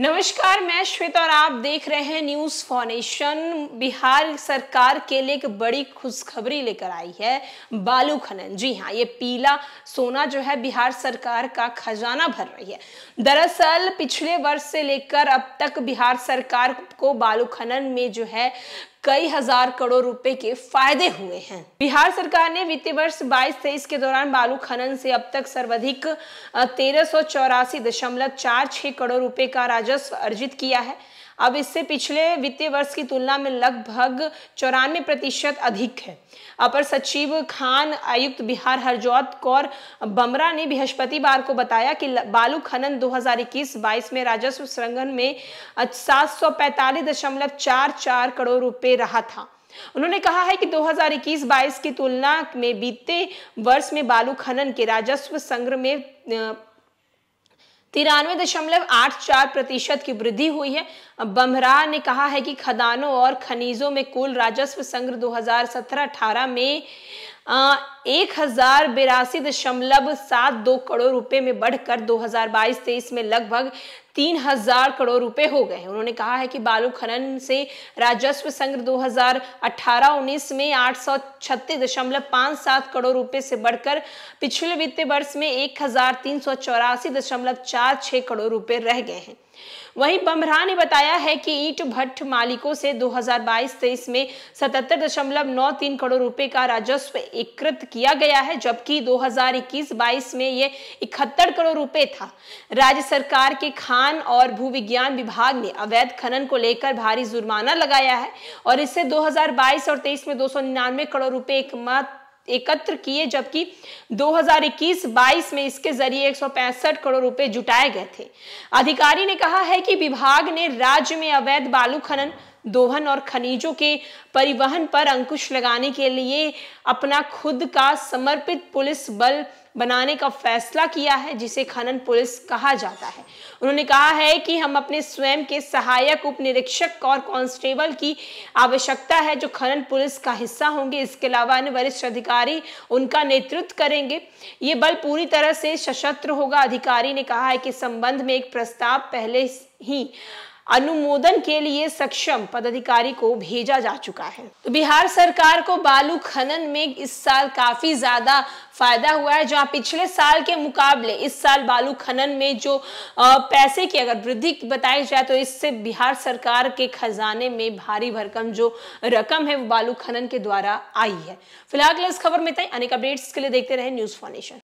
नमस्कार मैं श्वेता और आप देख रहे हैं न्यूज फाउंडेशन बिहार सरकार के लिए एक बड़ी खुशखबरी लेकर आई है बालू खनन जी हाँ ये पीला सोना जो है बिहार सरकार का खजाना भर रही है दरअसल पिछले वर्ष से लेकर अब तक बिहार सरकार को बालू खनन में जो है कई हजार करोड़ रुपए के फायदे हुए हैं बिहार सरकार ने वित्तीय वर्ष बाईस तेईस के दौरान बालू खनन से अब तक सर्वाधिक तेरह करोड़ रुपए का राजस्व अर्जित किया है अब इससे पिछले वित्तीय वर्ष की तुलना में लगभग चौरानवे प्रतिशत अधिक है अपर सचिव खान आयुक्त बिहार हरजोत कौर बमरा ने बृहस्पतिवार को बताया कि बालू खनन 2021-22 में राजस्व संग्रहण में सात करोड़ रुपए रहा था उन्होंने कहा है कि 2021-22 की तुलना में बीते वर्ष में बालू खनन के राजस्व संग्रह में तिरानवे दशमलव आठ चार प्रतिशत की वृद्धि हुई है बमराह ने कहा है कि खदानों और खनिजों में कुल राजस्व संग्रह 2017-18 में एक हजार बिरासी दशमलव सात दो करोड़ रुपए में बढ़कर 2022-23 में लगभग तीन हजार करोड़ रुपए हो गए उन्होंने कहा है कि बालू खनन से राजस्व संग्रह 2018-19 में आठ सौ छत्तीस दशमलव सात करोड़ रुपए से बढ़कर पिछले वित्तीय वर्ष में एक हजार तीन सौ चौरासी दशमलव चार छह करोड़ रुपए रह गए हैं वहीं बमरा ने बताया है कि ईट भट्ट मालिकों से 2022-23 में सतहत्तर दशमलव नौ तीन करोड़ रुपए का राजस्व एकीकृत किया गया है जबकि 2021-22 में ये इकहत्तर करोड़ रुपए था राज्य सरकार के खान और भूविज्ञान विभाग ने अवैध खनन को लेकर भारी जुर्माना लगाया है और इससे 2022 और 23 में दो करोड़ रुपए एकमात्र एकत्र किए जबकि 2021-22 में इसके जरिए एक करोड़ रुपए जुटाए गए थे अधिकारी ने कहा है कि विभाग ने राज्य में अवैध बालू खनन दोहन और खनिजों के परिवहन पर अंकुश लगाने के लिए अपना खुद का समर्पित पुलिस बल बनाने का फैसला किया है जिसे खनन पुलिस कहा जाता है उन्होंने कहा है कि हम अपने स्वयं के सहायक उप निरीक्षक और कांस्टेबल की आवश्यकता है जो खनन पुलिस का हिस्सा होंगे इसके अलावा अन्य वरिष्ठ अधिकारी उनका नेतृत्व करेंगे ये बल पूरी तरह से सशस्त्र होगा अधिकारी ने कहा है कि संबंध में एक प्रस्ताव पहले ही अनुमोदन के लिए सक्षम पदाधिकारी को भेजा जा चुका है तो बिहार सरकार को बालू खनन में इस साल काफी ज्यादा फायदा हुआ है जहां पिछले साल के मुकाबले इस साल बालू खनन में जो पैसे की अगर वृद्धि बताई जाए तो इससे बिहार सरकार के खजाने में भारी भरकम जो रकम है वो बालू खनन के द्वारा आई है फिलहाल इस खबर में तय अनेक अपडेट्स के लिए देखते रहे न्यूज फाउंडेशन